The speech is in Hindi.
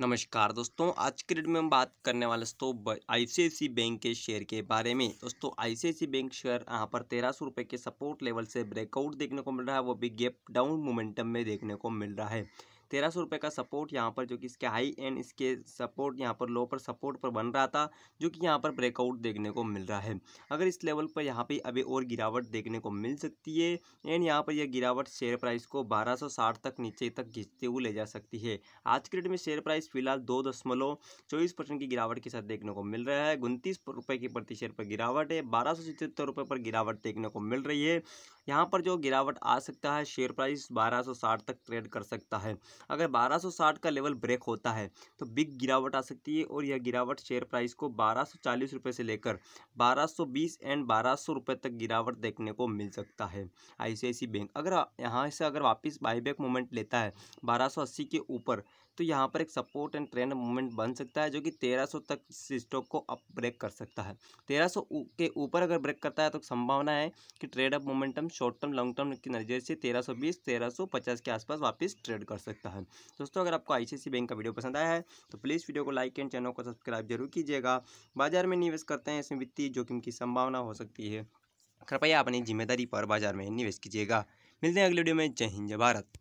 नमस्कार दोस्तों आज के डेट में हम बात करने वाले दोस्तों आईसीआईसी बैंक के शेयर के बारे में दोस्तों आईसीआईसी बैंक शेयर यहाँ पर तेरह सौ रुपये के सपोर्ट लेवल से ब्रेकआउट देखने को मिल रहा है वो भी गैप डाउन मोमेंटम में देखने को मिल रहा है तेरह सौ रुपये का सपोर्ट यहाँ पर जो कि इसके हाई एंड इसके सपोर्ट यहाँ पर लो पर सपोर्ट पर बन रहा था जो कि यहाँ पर ब्रेकआउट देखने को मिल रहा है अगर इस लेवल पर यहाँ पर अभी और गिरावट देखने को मिल सकती है एंड यहाँ पर यह गिरावट शेयर प्राइस को बारह सौ साठ तक नीचे तक खींचते हुए ले जा सकती है आज के डेट में शेयर प्राइस फिलहाल दो दशमलव चौबीस परसेंट की गिरावट के साथ देखने को मिल रहा है उनतीस रुपये की प्रति शेयर पर गिरावट है बारह सौ पर गिरावट देखने को मिल रही है यहाँ पर जो गिरावट आ सकता है शेयर प्राइस 1260 तक ट्रेड कर सकता है अगर 1260 का लेवल ब्रेक होता है तो बिग गिरावट आ सकती है और यह गिरावट शेयर प्राइस को बारह रुपए से लेकर 1220 एंड बारह रुपए तक गिरावट देखने को मिल सकता है आई बैंक अगर यहाँ से अगर वापस बाईबैक मोमेंट लेता है बारह के ऊपर तो यहाँ पर एक सपोर्ट एंड ट्रेंड मूवमेंट बन सकता है जो कि 1300 तक स्टॉक को अप ब्रेक कर सकता है 1300 के ऊपर अगर ब्रेक करता है तो संभावना है कि trade up momentum short term long term की नज़र से 1320 1350 के आसपास वापस ट्रेड कर सकता है दोस्तों अगर आपको सी बैंक का वीडियो पसंद आया है तो प्लीज़ वीडियो को लाइक एंड चैनल को सब्सक्राइब जरूर कीजिएगा बाजार में निवेश करते हैं इसमें वित्तीय जोखिम की संभावना हो सकती है कृपया अपनी जिम्मेदारी पर बाजार में निवेश कीजिएगा मिलते हैं अगले वीडियो में जय हिंद जय भारत